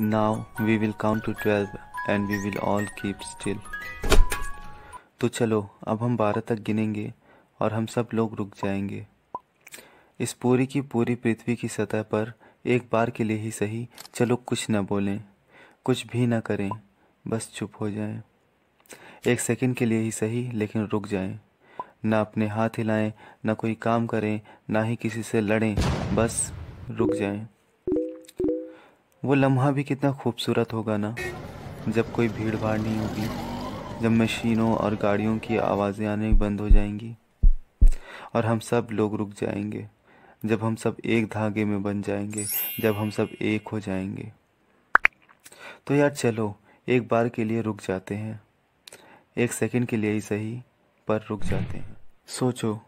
now we will count to twelve and we will all keep still तो चलो अब हम बारह तक गिनेंगे और हम सब लोग रुक जाएंगे इस पूरी की पूरी पृथ्वी की सतह पर एक बार के लिए ही सही चलो कुछ न बोलें कुछ भी ना करें बस चुप हो जाएं एक सेकंड के लिए ही सही लेकिन रुक जाएं ना अपने हाथ हिलाएं ना कोई काम करें ना ही किसी से लड़ें बस रुक जाएं वो लम्हा भी कितना खूबसूरत होगा ना जब कोई भीड़ भाड़ नहीं होगी जब मशीनों और गाड़ियों की आवाज़ें आने बंद हो जाएंगी और हम सब लोग रुक जाएंगे जब हम सब एक धागे में बन जाएंगे जब हम सब एक हो जाएंगे तो यार चलो एक बार के लिए रुक जाते हैं एक सेकंड के लिए ही सही पर रुक जाते हैं सोचो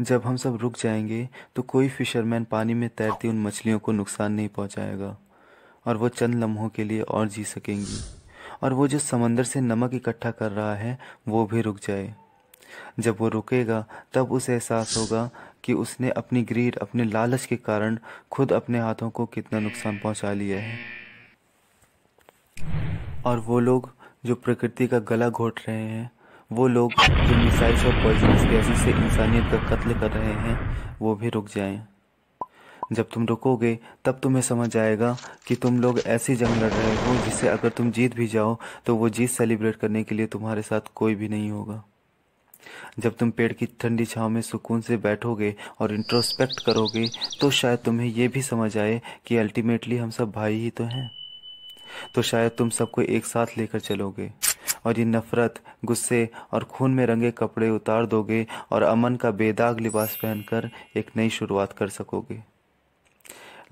जब हम सब रुक जाएंगे तो कोई फिशरमैन पानी में तैरती उन मछलियों को नुकसान नहीं पहुंचाएगा और वो चंद लम्हों के लिए और जी सकेंगी और वो जो समंदर से नमक इकट्ठा कर रहा है वो भी रुक जाए जब वो रुकेगा तब उसे एहसास होगा कि उसने अपनी ग्रीड अपने लालच के कारण खुद अपने हाथों को कितना नुकसान पहुंचा लिया है और वो लोग जो प्रकृति का गला घोट रहे हैं वो लोग जो मिसाइल्स और पॉइजनस गैसेस से इंसानियत का कत्ल कर रहे हैं वो भी रुक जाएं जब तुम रुकोगे तब तुम्हें समझ आएगा कि तुम लोग ऐसी जंग लड़ रहे हो जिसे अगर तुम जीत भी जाओ तो वो जीत सेलिब्रेट करने के लिए तुम्हारे साथ कोई भी नहीं होगा जब तुम पेड़ की ठंडी छाँव में सुकून से बैठोगे और इंट्रोस्पेक्ट करोगे तो शायद तुम्हें यह भी समझ आए कि अल्टीमेटली हम सब भाई ही तो हैं तो शायद तुम सबको एक साथ लेकर चलोगे और ये नफरत गुस्से और खून में रंगे कपड़े उतार दोगे और अमन का बेदाग लिबास पहनकर एक नई शुरुआत कर सकोगे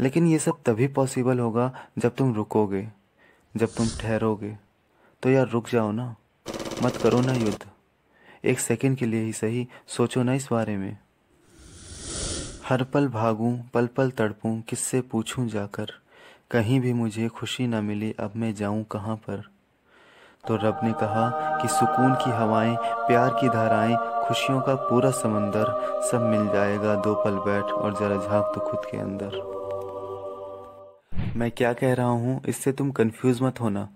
लेकिन ये सब तभी पॉसिबल होगा जब तुम रुकोगे जब तुम ठहरोगे तो यार रुक जाओ ना मत करो ना युद्ध एक सेकंड के लिए ही सही सोचो ना इस बारे में हर पल भागूं पल पल तड़पूं किससे पूछूं जाकर कहीं भी मुझे खुशी ना मिली अब मैं जाऊं कहाँ पर तो रब ने कहा कि सुकून की हवाएं प्यार की धाराएं खुशियों का पूरा समंदर सब मिल जाएगा दो पल बैठ और जरा झांक तो खुद के अंदर मैं क्या कह रहा हूँ इससे तुम कंफ्यूज मत होना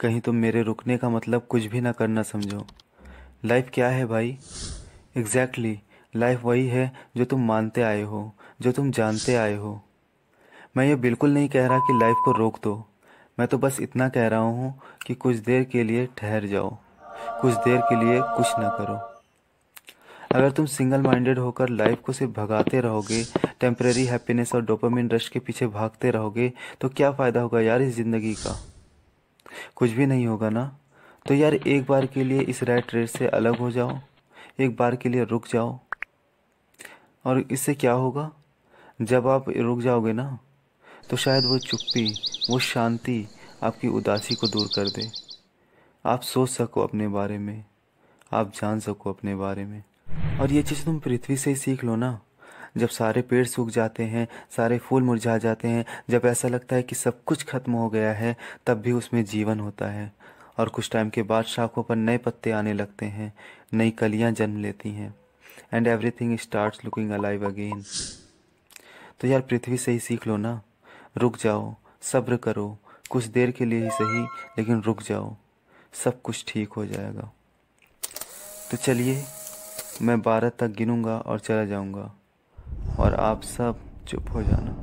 कहीं तुम मेरे रुकने का मतलब कुछ भी ना करना समझो लाइफ क्या है भाई एग्जैक्टली exactly, लाइफ वही है जो तुम मानते आए हो जो तुम जानते आए हो मैं ये बिल्कुल नहीं कह रहा कि लाइफ को रोक दो मैं तो बस इतना कह रहा हूँ कि कुछ देर के लिए ठहर जाओ कुछ देर के लिए कुछ ना करो अगर तुम सिंगल माइंडेड होकर लाइफ को सिर्फ भगाते रहोगे टेम्प्रेरी हैप्पीनेस और डोपामिन रश के पीछे भागते रहोगे तो क्या फ़ायदा होगा यार इस ज़िंदगी का कुछ भी नहीं होगा ना तो यार एक बार के लिए इस रेड ट्रेड से अलग हो जाओ एक बार के लिए रुक जाओ और इससे क्या होगा जब आप रुक जाओगे ना तो शायद वो चुप्पी वो शांति आपकी उदासी को दूर कर दे आप सोच सको अपने बारे में आप जान सको अपने बारे में और ये चीज़ तुम पृथ्वी से ही सीख लो ना जब सारे पेड़ सूख जाते हैं सारे फूल मुरझा जाते हैं जब ऐसा लगता है कि सब कुछ खत्म हो गया है तब भी उसमें जीवन होता है और कुछ टाइम के बाद शाखों पर नए पत्ते आने लगते हैं नई कलियाँ जन्म लेती हैं and everything start looking alive again तो यार पृथ्वी से ही सीख लो ना रुक जाओ सब्र करो कुछ देर के लिए ही सही लेकिन रुक जाओ सब कुछ ठीक हो जाएगा तो चलिए मैं बारह तक गिनूँगा और चला जाऊँगा और आप सब चुप हो जाना